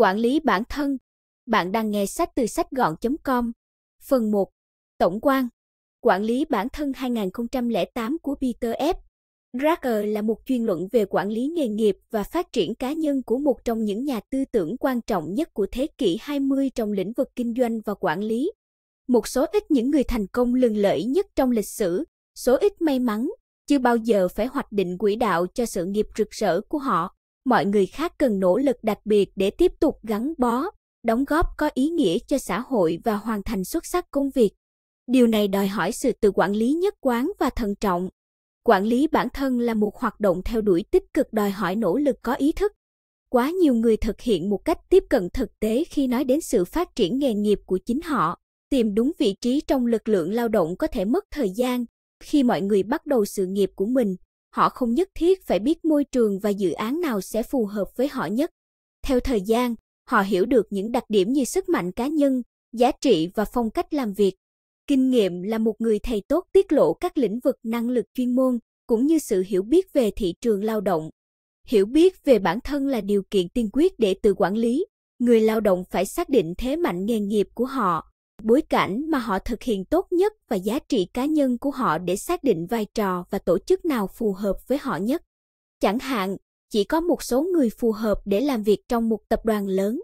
Quản lý bản thân. Bạn đang nghe sách từ sách gọn.com. Phần 1. Tổng quan. Quản lý bản thân 2008 của Peter F. Drucker là một chuyên luận về quản lý nghề nghiệp và phát triển cá nhân của một trong những nhà tư tưởng quan trọng nhất của thế kỷ 20 trong lĩnh vực kinh doanh và quản lý. Một số ít những người thành công lừng lẫy nhất trong lịch sử, số ít may mắn, chưa bao giờ phải hoạch định quỹ đạo cho sự nghiệp rực rỡ của họ mọi người khác cần nỗ lực đặc biệt để tiếp tục gắn bó, đóng góp có ý nghĩa cho xã hội và hoàn thành xuất sắc công việc. Điều này đòi hỏi sự tự quản lý nhất quán và thận trọng. Quản lý bản thân là một hoạt động theo đuổi tích cực đòi hỏi nỗ lực có ý thức. Quá nhiều người thực hiện một cách tiếp cận thực tế khi nói đến sự phát triển nghề nghiệp của chính họ, tìm đúng vị trí trong lực lượng lao động có thể mất thời gian khi mọi người bắt đầu sự nghiệp của mình Họ không nhất thiết phải biết môi trường và dự án nào sẽ phù hợp với họ nhất. Theo thời gian, họ hiểu được những đặc điểm như sức mạnh cá nhân, giá trị và phong cách làm việc. Kinh nghiệm là một người thầy tốt tiết lộ các lĩnh vực năng lực chuyên môn cũng như sự hiểu biết về thị trường lao động. Hiểu biết về bản thân là điều kiện tiên quyết để tự quản lý. Người lao động phải xác định thế mạnh nghề nghiệp của họ, bối cảnh mà họ thực hiện tốt nhất và giá trị cá nhân của họ để xác định vai trò và tổ chức nào phù hợp với họ nhất. Chẳng hạn, chỉ có một số người phù hợp để làm việc trong một tập đoàn lớn.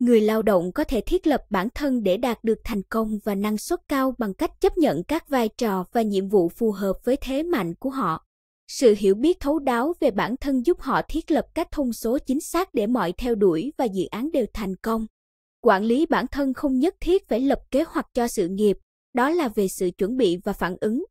Người lao động có thể thiết lập bản thân để đạt được thành công và năng suất cao bằng cách chấp nhận các vai trò và nhiệm vụ phù hợp với thế mạnh của họ. Sự hiểu biết thấu đáo về bản thân giúp họ thiết lập các thông số chính xác để mọi theo đuổi và dự án đều thành công quản lý bản thân không nhất thiết phải lập kế hoạch cho sự nghiệp đó là về sự chuẩn bị và phản ứng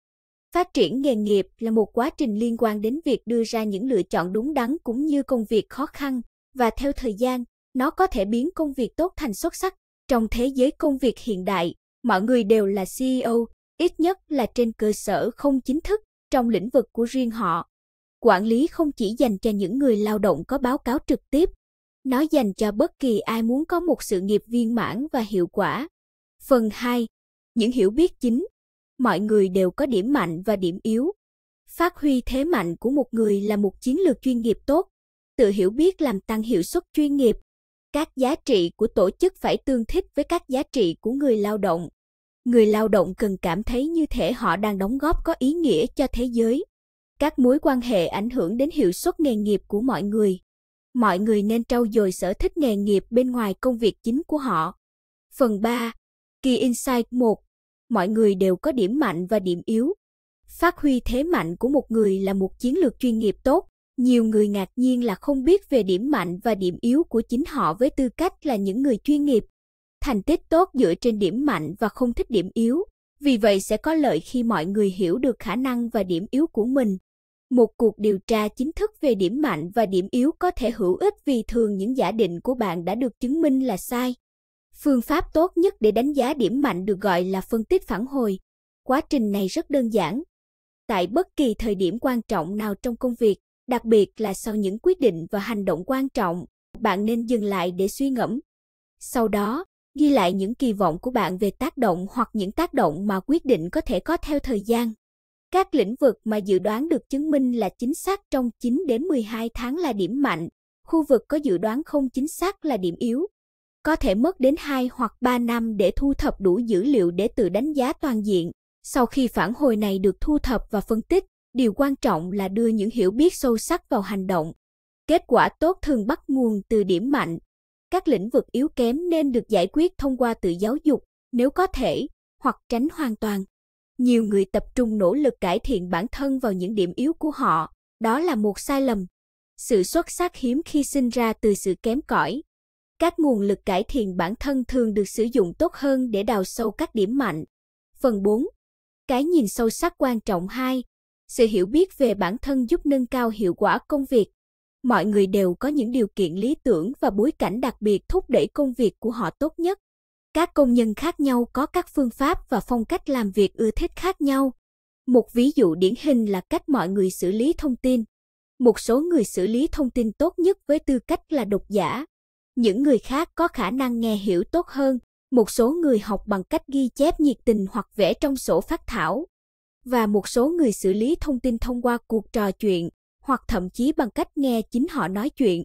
phát triển nghề nghiệp là một quá trình liên quan đến việc đưa ra những lựa chọn đúng đắn cũng như công việc khó khăn và theo thời gian nó có thể biến công việc tốt thành xuất sắc trong thế giới công việc hiện đại mọi người đều là ceo ít nhất là trên cơ sở không chính thức trong lĩnh vực của riêng họ quản lý không chỉ dành cho những người lao động có báo cáo trực tiếp nó dành cho bất kỳ ai muốn có một sự nghiệp viên mãn và hiệu quả. Phần 2. Những hiểu biết chính. Mọi người đều có điểm mạnh và điểm yếu. Phát huy thế mạnh của một người là một chiến lược chuyên nghiệp tốt. Tự hiểu biết làm tăng hiệu suất chuyên nghiệp. Các giá trị của tổ chức phải tương thích với các giá trị của người lao động. Người lao động cần cảm thấy như thể họ đang đóng góp có ý nghĩa cho thế giới. Các mối quan hệ ảnh hưởng đến hiệu suất nghề nghiệp của mọi người mọi người nên trau dồi sở thích nghề nghiệp bên ngoài công việc chính của họ. Phần 3. key Insight 1. Mọi người đều có điểm mạnh và điểm yếu. Phát huy thế mạnh của một người là một chiến lược chuyên nghiệp tốt. Nhiều người ngạc nhiên là không biết về điểm mạnh và điểm yếu của chính họ với tư cách là những người chuyên nghiệp. Thành tích tốt dựa trên điểm mạnh và không thích điểm yếu. Vì vậy sẽ có lợi khi mọi người hiểu được khả năng và điểm yếu của mình một cuộc điều tra chính thức về điểm mạnh và điểm yếu có thể hữu ích vì thường những giả định của bạn đã được chứng minh là sai. Phương pháp tốt nhất để đánh giá điểm mạnh được gọi là phân tích phản hồi. Quá trình này rất đơn giản. Tại bất kỳ thời điểm quan trọng nào trong công việc, đặc biệt là sau những quyết định và hành động quan trọng, bạn nên dừng lại để suy ngẫm. Sau đó, ghi lại những kỳ vọng của bạn về tác động hoặc những tác động mà quyết định có thể có theo thời gian các lĩnh vực mà dự đoán được chứng minh là chính xác trong 9 đến 12 tháng là điểm mạnh, khu vực có dự đoán không chính xác là điểm yếu. Có thể mất đến 2 hoặc 3 năm để thu thập đủ dữ liệu để tự đánh giá toàn diện. Sau khi phản hồi này được thu thập và phân tích, điều quan trọng là đưa những hiểu biết sâu sắc vào hành động. Kết quả tốt thường bắt nguồn từ điểm mạnh. Các lĩnh vực yếu kém nên được giải quyết thông qua tự giáo dục, nếu có thể, hoặc tránh hoàn toàn nhiều người tập trung nỗ lực cải thiện bản thân vào những điểm yếu của họ, đó là một sai lầm. Sự xuất sắc hiếm khi sinh ra từ sự kém cỏi. Các nguồn lực cải thiện bản thân thường được sử dụng tốt hơn để đào sâu các điểm mạnh. Phần 4. Cái nhìn sâu sắc quan trọng 2. Sự hiểu biết về bản thân giúp nâng cao hiệu quả công việc. Mọi người đều có những điều kiện lý tưởng và bối cảnh đặc biệt thúc đẩy công việc của họ tốt nhất. Các công nhân khác nhau có các phương pháp và phong cách làm việc ưa thích khác nhau. Một ví dụ điển hình là cách mọi người xử lý thông tin. Một số người xử lý thông tin tốt nhất với tư cách là độc giả. Những người khác có khả năng nghe hiểu tốt hơn, một số người học bằng cách ghi chép nhiệt tình hoặc vẽ trong sổ phát thảo và một số người xử lý thông tin thông qua cuộc trò chuyện hoặc thậm chí bằng cách nghe chính họ nói chuyện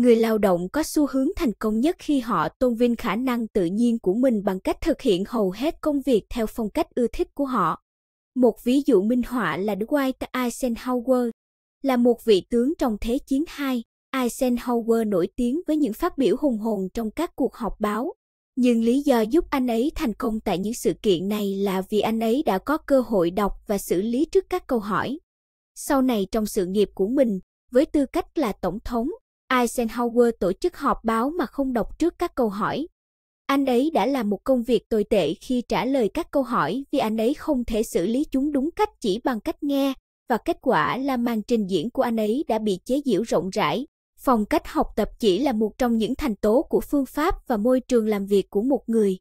người lao động có xu hướng thành công nhất khi họ tôn vinh khả năng tự nhiên của mình bằng cách thực hiện hầu hết công việc theo phong cách ưa thích của họ. Một ví dụ minh họa là Dwight Eisenhower, là một vị tướng trong Thế chiến II. Eisenhower nổi tiếng với những phát biểu hùng hồn trong các cuộc họp báo. Nhưng lý do giúp anh ấy thành công tại những sự kiện này là vì anh ấy đã có cơ hội đọc và xử lý trước các câu hỏi. Sau này trong sự nghiệp của mình, với tư cách là tổng thống, Eisenhower tổ chức họp báo mà không đọc trước các câu hỏi. Anh ấy đã làm một công việc tồi tệ khi trả lời các câu hỏi vì anh ấy không thể xử lý chúng đúng cách chỉ bằng cách nghe, và kết quả là màn trình diễn của anh ấy đã bị chế giễu rộng rãi. Phong cách học tập chỉ là một trong những thành tố của phương pháp và môi trường làm việc của một người.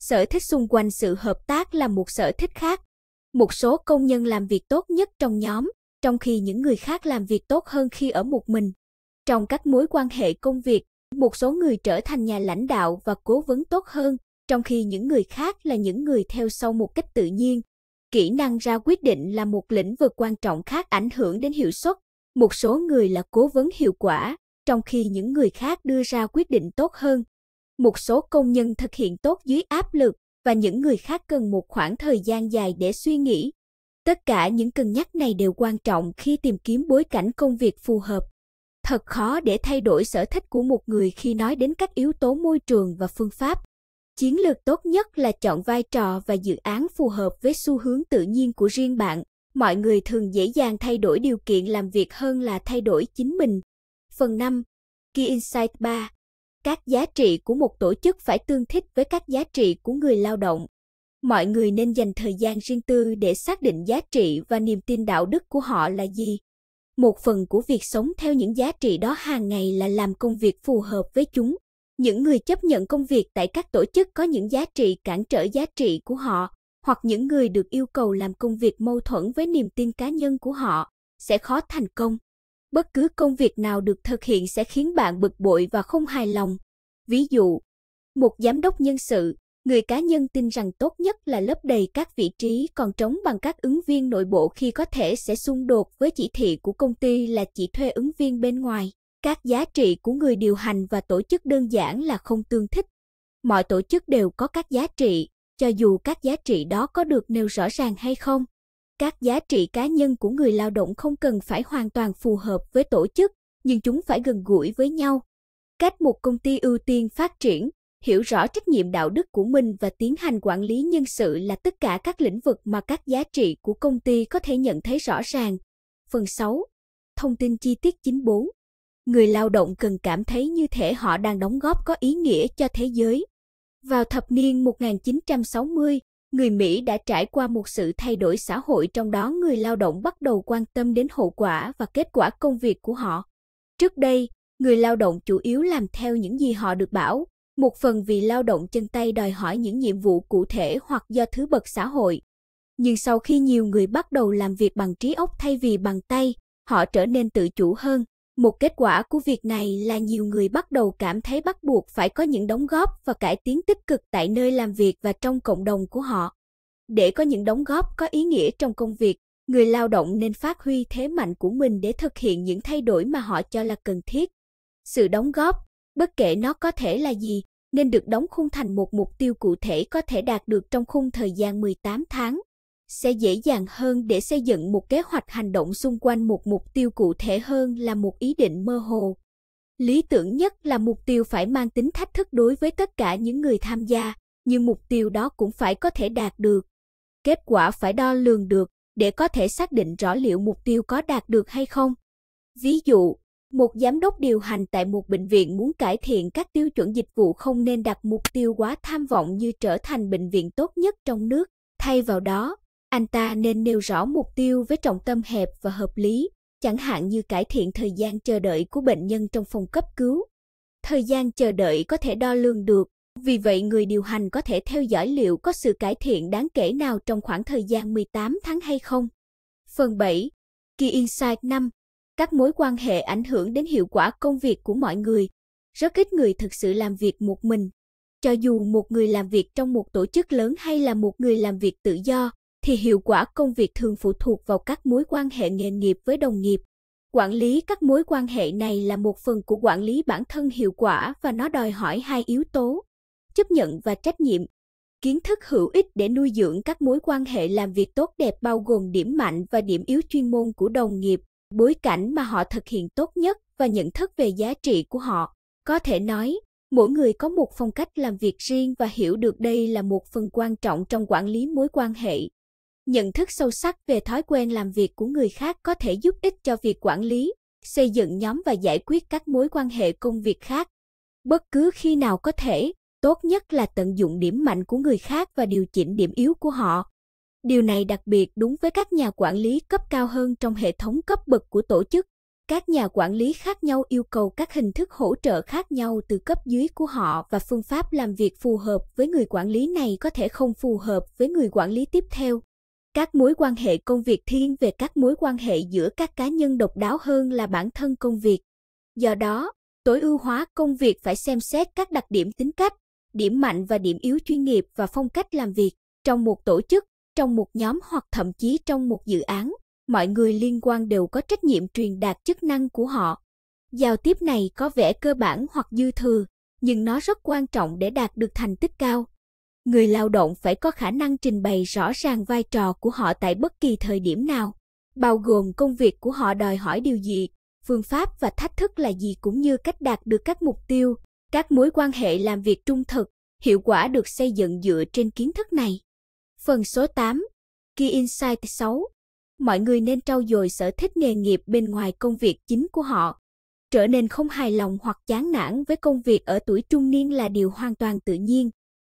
Sở thích xung quanh sự hợp tác là một sở thích khác. Một số công nhân làm việc tốt nhất trong nhóm, trong khi những người khác làm việc tốt hơn khi ở một mình. Trong các mối quan hệ công việc, một số người trở thành nhà lãnh đạo và cố vấn tốt hơn, trong khi những người khác là những người theo sau một cách tự nhiên. Kỹ năng ra quyết định là một lĩnh vực quan trọng khác ảnh hưởng đến hiệu suất. Một số người là cố vấn hiệu quả, trong khi những người khác đưa ra quyết định tốt hơn. Một số công nhân thực hiện tốt dưới áp lực và những người khác cần một khoảng thời gian dài để suy nghĩ. Tất cả những cân nhắc này đều quan trọng khi tìm kiếm bối cảnh công việc phù hợp. Thật khó để thay đổi sở thích của một người khi nói đến các yếu tố môi trường và phương pháp. Chiến lược tốt nhất là chọn vai trò và dự án phù hợp với xu hướng tự nhiên của riêng bạn. Mọi người thường dễ dàng thay đổi điều kiện làm việc hơn là thay đổi chính mình. Phần 5. Key Insight 3. Các giá trị của một tổ chức phải tương thích với các giá trị của người lao động mọi người nên dành thời gian riêng tư để xác định giá trị và niềm tin đạo đức của họ là gì một phần của việc sống theo những giá trị đó hàng ngày là làm công việc phù hợp với chúng những người chấp nhận công việc tại các tổ chức có những giá trị cản trở giá trị của họ hoặc những người được yêu cầu làm công việc mâu thuẫn với niềm tin cá nhân của họ sẽ khó thành công bất cứ công việc nào được thực hiện sẽ khiến bạn bực bội và không hài lòng ví dụ một giám đốc nhân sự người cá nhân tin rằng tốt nhất là lấp đầy các vị trí còn trống bằng các ứng viên nội bộ khi có thể sẽ xung đột với chỉ thị của công ty là chỉ thuê ứng viên bên ngoài. Các giá trị của người điều hành và tổ chức đơn giản là không tương thích. Mọi tổ chức đều có các giá trị, cho dù các giá trị đó có được nêu rõ ràng hay không. Các giá trị cá nhân của người lao động không cần phải hoàn toàn phù hợp với tổ chức, nhưng chúng phải gần gũi với nhau. Cách một công ty ưu tiên phát triển hiểu rõ trách nhiệm đạo đức của mình và tiến hành quản lý nhân sự là tất cả các lĩnh vực mà các giá trị của công ty có thể nhận thấy rõ ràng. Phần 6. Thông tin chi tiết 94. Người lao động cần cảm thấy như thể họ đang đóng góp có ý nghĩa cho thế giới. Vào thập niên 1960, người Mỹ đã trải qua một sự thay đổi xã hội trong đó người lao động bắt đầu quan tâm đến hậu quả và kết quả công việc của họ. Trước đây, người lao động chủ yếu làm theo những gì họ được bảo, một phần vì lao động chân tay đòi hỏi những nhiệm vụ cụ thể hoặc do thứ bậc xã hội. Nhưng sau khi nhiều người bắt đầu làm việc bằng trí óc thay vì bằng tay, họ trở nên tự chủ hơn. Một kết quả của việc này là nhiều người bắt đầu cảm thấy bắt buộc phải có những đóng góp và cải tiến tích cực tại nơi làm việc và trong cộng đồng của họ. Để có những đóng góp có ý nghĩa trong công việc, người lao động nên phát huy thế mạnh của mình để thực hiện những thay đổi mà họ cho là cần thiết. Sự đóng góp, bất kể nó có thể là gì, nên được đóng khung thành một mục tiêu cụ thể có thể đạt được trong khung thời gian 18 tháng. Sẽ dễ dàng hơn để xây dựng một kế hoạch hành động xung quanh một mục tiêu cụ thể hơn là một ý định mơ hồ. Lý tưởng nhất là mục tiêu phải mang tính thách thức đối với tất cả những người tham gia, nhưng mục tiêu đó cũng phải có thể đạt được. Kết quả phải đo lường được để có thể xác định rõ liệu mục tiêu có đạt được hay không. Ví dụ, một giám đốc điều hành tại một bệnh viện muốn cải thiện các tiêu chuẩn dịch vụ không nên đặt mục tiêu quá tham vọng như trở thành bệnh viện tốt nhất trong nước. Thay vào đó, anh ta nên nêu rõ mục tiêu với trọng tâm hẹp và hợp lý, chẳng hạn như cải thiện thời gian chờ đợi của bệnh nhân trong phòng cấp cứu. Thời gian chờ đợi có thể đo lường được, vì vậy người điều hành có thể theo dõi liệu có sự cải thiện đáng kể nào trong khoảng thời gian 18 tháng hay không. Phần 7. Kỳ Insight 5 các mối quan hệ ảnh hưởng đến hiệu quả công việc của mọi người. Rất ít người thực sự làm việc một mình. Cho dù một người làm việc trong một tổ chức lớn hay là một người làm việc tự do, thì hiệu quả công việc thường phụ thuộc vào các mối quan hệ nghề nghiệp với đồng nghiệp. Quản lý các mối quan hệ này là một phần của quản lý bản thân hiệu quả và nó đòi hỏi hai yếu tố: chấp nhận và trách nhiệm. Kiến thức hữu ích để nuôi dưỡng các mối quan hệ làm việc tốt đẹp bao gồm điểm mạnh và điểm yếu chuyên môn của đồng nghiệp, bối cảnh mà họ thực hiện tốt nhất và nhận thức về giá trị của họ. Có thể nói, mỗi người có một phong cách làm việc riêng và hiểu được đây là một phần quan trọng trong quản lý mối quan hệ. Nhận thức sâu sắc về thói quen làm việc của người khác có thể giúp ích cho việc quản lý, xây dựng nhóm và giải quyết các mối quan hệ công việc khác. Bất cứ khi nào có thể, tốt nhất là tận dụng điểm mạnh của người khác và điều chỉnh điểm yếu của họ Điều này đặc biệt đúng với các nhà quản lý cấp cao hơn trong hệ thống cấp bậc của tổ chức. Các nhà quản lý khác nhau yêu cầu các hình thức hỗ trợ khác nhau từ cấp dưới của họ và phương pháp làm việc phù hợp với người quản lý này có thể không phù hợp với người quản lý tiếp theo. Các mối quan hệ công việc thiên về các mối quan hệ giữa các cá nhân độc đáo hơn là bản thân công việc. Do đó, tối ưu hóa công việc phải xem xét các đặc điểm tính cách, điểm mạnh và điểm yếu chuyên nghiệp và phong cách làm việc trong một tổ chức trong một nhóm hoặc thậm chí trong một dự án, mọi người liên quan đều có trách nhiệm truyền đạt chức năng của họ. Giao tiếp này có vẻ cơ bản hoặc dư thừa, nhưng nó rất quan trọng để đạt được thành tích cao. Người lao động phải có khả năng trình bày rõ ràng vai trò của họ tại bất kỳ thời điểm nào, bao gồm công việc của họ đòi hỏi điều gì, phương pháp và thách thức là gì cũng như cách đạt được các mục tiêu, các mối quan hệ làm việc trung thực, hiệu quả được xây dựng dựa trên kiến thức này. Phần số 8. Key Insight 6. Mọi người nên trau dồi sở thích nghề nghiệp bên ngoài công việc chính của họ. Trở nên không hài lòng hoặc chán nản với công việc ở tuổi trung niên là điều hoàn toàn tự nhiên.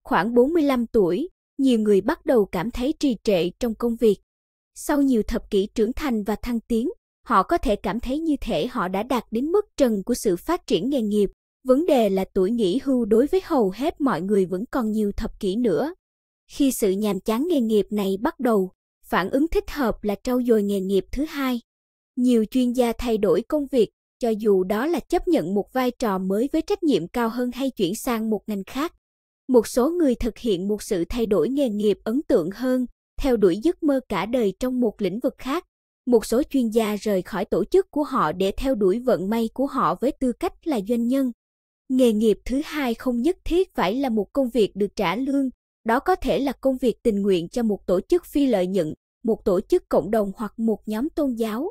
Khoảng 45 tuổi, nhiều người bắt đầu cảm thấy trì trệ trong công việc. Sau nhiều thập kỷ trưởng thành và thăng tiến, họ có thể cảm thấy như thể họ đã đạt đến mức trần của sự phát triển nghề nghiệp. Vấn đề là tuổi nghỉ hưu đối với hầu hết mọi người vẫn còn nhiều thập kỷ nữa khi sự nhàm chán nghề nghiệp này bắt đầu, phản ứng thích hợp là trau dồi nghề nghiệp thứ hai. Nhiều chuyên gia thay đổi công việc, cho dù đó là chấp nhận một vai trò mới với trách nhiệm cao hơn hay chuyển sang một ngành khác. Một số người thực hiện một sự thay đổi nghề nghiệp ấn tượng hơn, theo đuổi giấc mơ cả đời trong một lĩnh vực khác. Một số chuyên gia rời khỏi tổ chức của họ để theo đuổi vận may của họ với tư cách là doanh nhân. Nghề nghiệp thứ hai không nhất thiết phải là một công việc được trả lương, đó có thể là công việc tình nguyện cho một tổ chức phi lợi nhuận, một tổ chức cộng đồng hoặc một nhóm tôn giáo.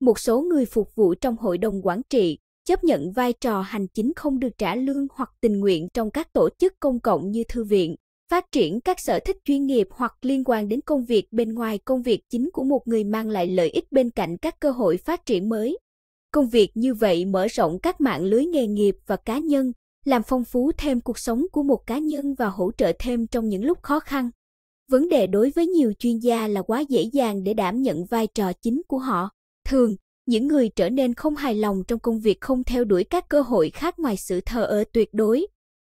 Một số người phục vụ trong hội đồng quản trị chấp nhận vai trò hành chính không được trả lương hoặc tình nguyện trong các tổ chức công cộng như thư viện, phát triển các sở thích chuyên nghiệp hoặc liên quan đến công việc bên ngoài công việc chính của một người mang lại lợi ích bên cạnh các cơ hội phát triển mới. Công việc như vậy mở rộng các mạng lưới nghề nghiệp và cá nhân, làm phong phú thêm cuộc sống của một cá nhân và hỗ trợ thêm trong những lúc khó khăn. Vấn đề đối với nhiều chuyên gia là quá dễ dàng để đảm nhận vai trò chính của họ. Thường, những người trở nên không hài lòng trong công việc không theo đuổi các cơ hội khác ngoài sự thờ ơ tuyệt đối.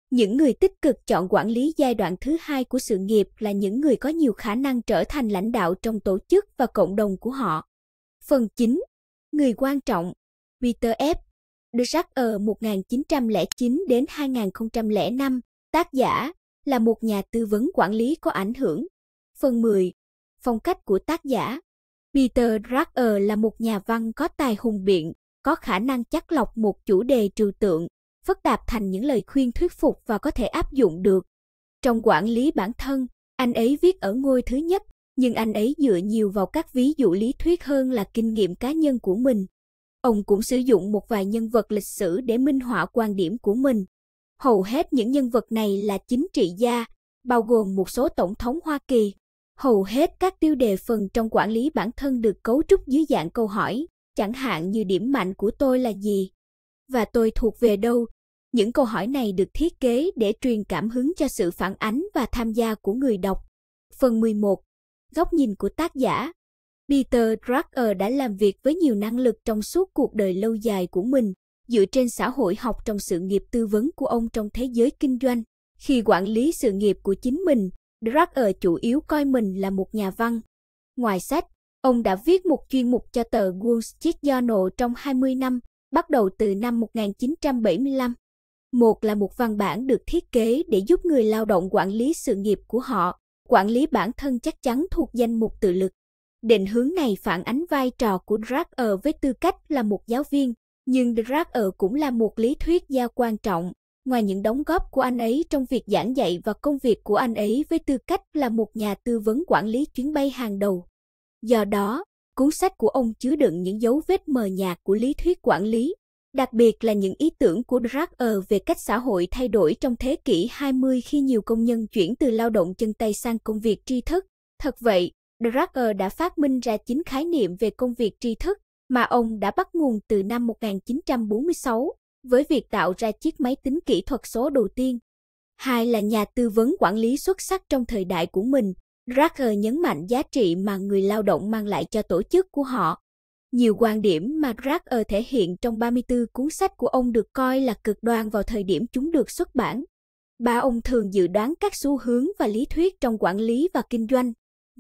Những người tích cực chọn quản lý giai đoạn thứ hai của sự nghiệp là những người có nhiều khả năng trở thành lãnh đạo trong tổ chức và cộng đồng của họ. Phần chính Người quan trọng Peter F. De Jacques 1909 đến 2005, tác giả là một nhà tư vấn quản lý có ảnh hưởng. Phần 10. Phong cách của tác giả Peter Drucker ờ là một nhà văn có tài hùng biện, có khả năng chắc lọc một chủ đề trừu tượng, phức tạp thành những lời khuyên thuyết phục và có thể áp dụng được. Trong quản lý bản thân, anh ấy viết ở ngôi thứ nhất, nhưng anh ấy dựa nhiều vào các ví dụ lý thuyết hơn là kinh nghiệm cá nhân của mình. Ông cũng sử dụng một vài nhân vật lịch sử để minh họa quan điểm của mình. Hầu hết những nhân vật này là chính trị gia, bao gồm một số tổng thống Hoa Kỳ. Hầu hết các tiêu đề phần trong quản lý bản thân được cấu trúc dưới dạng câu hỏi, chẳng hạn như điểm mạnh của tôi là gì và tôi thuộc về đâu. Những câu hỏi này được thiết kế để truyền cảm hứng cho sự phản ánh và tham gia của người đọc. Phần 11. Góc nhìn của tác giả Peter Drucker đã làm việc với nhiều năng lực trong suốt cuộc đời lâu dài của mình, dựa trên xã hội học trong sự nghiệp tư vấn của ông trong thế giới kinh doanh. Khi quản lý sự nghiệp của chính mình, Drucker chủ yếu coi mình là một nhà văn. Ngoài sách, ông đã viết một chuyên mục cho tờ Wall Street Journal trong 20 năm, bắt đầu từ năm 1975. Một là một văn bản được thiết kế để giúp người lao động quản lý sự nghiệp của họ, quản lý bản thân chắc chắn thuộc danh mục tự lực Định hướng này phản ánh vai trò của Drucker với tư cách là một giáo viên, nhưng Drucker cũng là một lý thuyết gia quan trọng. Ngoài những đóng góp của anh ấy trong việc giảng dạy và công việc của anh ấy với tư cách là một nhà tư vấn quản lý chuyến bay hàng đầu. Do đó, cuốn sách của ông chứa đựng những dấu vết mờ nhạt của lý thuyết quản lý, đặc biệt là những ý tưởng của Drucker về cách xã hội thay đổi trong thế kỷ 20 khi nhiều công nhân chuyển từ lao động chân tay sang công việc tri thức. Thật vậy, Drucker đã phát minh ra chính khái niệm về công việc tri thức mà ông đã bắt nguồn từ năm 1946 với việc tạo ra chiếc máy tính kỹ thuật số đầu tiên. Hai là nhà tư vấn quản lý xuất sắc trong thời đại của mình, Drucker nhấn mạnh giá trị mà người lao động mang lại cho tổ chức của họ. Nhiều quan điểm mà Drucker thể hiện trong 34 cuốn sách của ông được coi là cực đoan vào thời điểm chúng được xuất bản. Ba ông thường dự đoán các xu hướng và lý thuyết trong quản lý và kinh doanh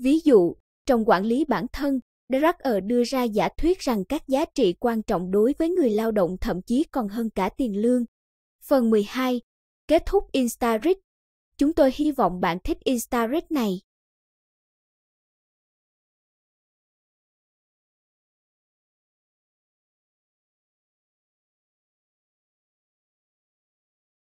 Ví dụ, trong quản lý bản thân, Drucker ờ đưa ra giả thuyết rằng các giá trị quan trọng đối với người lao động thậm chí còn hơn cả tiền lương. Phần 12. Kết thúc Instarit. Chúng tôi hy vọng bạn thích Instarit này.